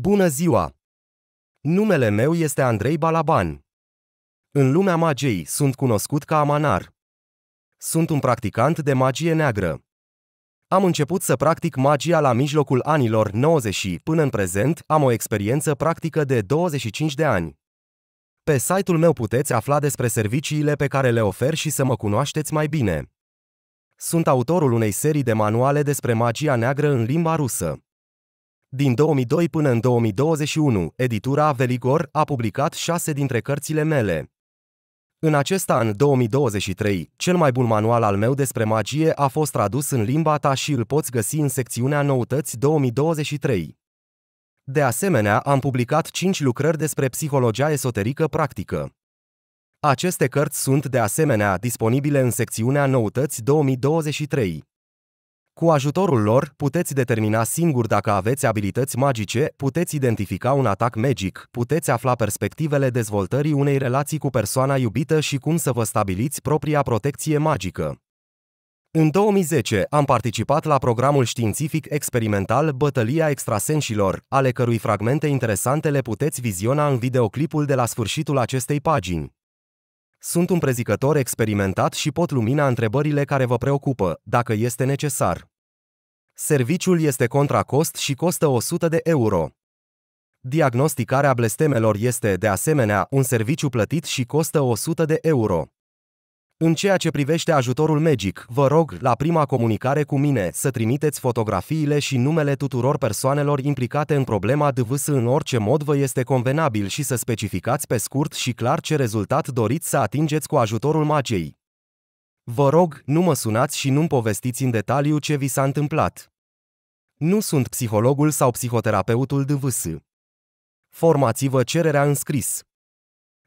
Bună ziua! Numele meu este Andrei Balaban. În lumea magiei sunt cunoscut ca Amanar. Sunt un practicant de magie neagră. Am început să practic magia la mijlocul anilor 90 până în prezent am o experiență practică de 25 de ani. Pe site-ul meu puteți afla despre serviciile pe care le ofer și să mă cunoașteți mai bine. Sunt autorul unei serii de manuale despre magia neagră în limba rusă. Din 2002 până în 2021, editura Veligor a publicat șase dintre cărțile mele. În acest an, 2023, cel mai bun manual al meu despre magie a fost tradus în limba ta și îl poți găsi în secțiunea Noutăți 2023. De asemenea, am publicat 5 lucrări despre psihologia esoterică practică. Aceste cărți sunt de asemenea disponibile în secțiunea Noutăți 2023. Cu ajutorul lor, puteți determina singur dacă aveți abilități magice, puteți identifica un atac magic, puteți afla perspectivele dezvoltării unei relații cu persoana iubită și cum să vă stabiliți propria protecție magică. În 2010 am participat la programul științific experimental Bătălia extrasenșilor, ale cărui fragmente interesante le puteți viziona în videoclipul de la sfârșitul acestei pagini. Sunt un prezicător experimentat și pot lumina întrebările care vă preocupă, dacă este necesar. Serviciul este contra cost și costă 100 de euro. Diagnosticarea blestemelor este, de asemenea, un serviciu plătit și costă 100 de euro. În ceea ce privește ajutorul Magic, vă rog, la prima comunicare cu mine, să trimiteți fotografiile și numele tuturor persoanelor implicate în problema DVS în orice mod vă este convenabil și să specificați pe scurt și clar ce rezultat doriți să atingeți cu ajutorul magiei. Vă rog, nu mă sunați și nu-mi povestiți în detaliu ce vi s-a întâmplat. Nu sunt psihologul sau psihoterapeutul DVS. Formați-vă cererea în scris.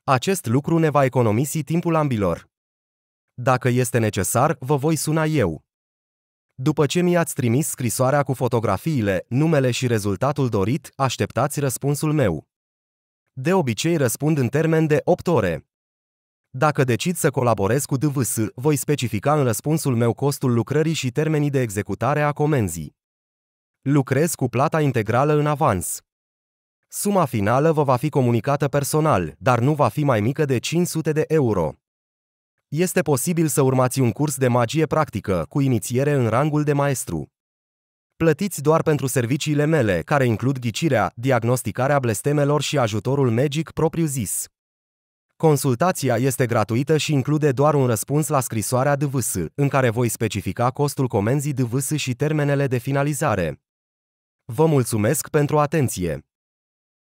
Acest lucru ne va economisi timpul ambilor. Dacă este necesar, vă voi suna eu. După ce mi-ați trimis scrisoarea cu fotografiile, numele și rezultatul dorit, așteptați răspunsul meu. De obicei răspund în termen de 8 ore. Dacă decid să colaborez cu DVS, voi specifica în răspunsul meu costul lucrării și termenii de executare a comenzii. Lucrez cu plata integrală în avans. Suma finală vă va fi comunicată personal, dar nu va fi mai mică de 500 de euro. Este posibil să urmați un curs de magie practică, cu inițiere în rangul de maestru. Plătiți doar pentru serviciile mele, care includ ghicirea, diagnosticarea blestemelor și ajutorul magic propriu-zis. Consultația este gratuită și include doar un răspuns la scrisoarea DVS, în care voi specifica costul comenzii DVS și termenele de finalizare. Vă mulțumesc pentru atenție!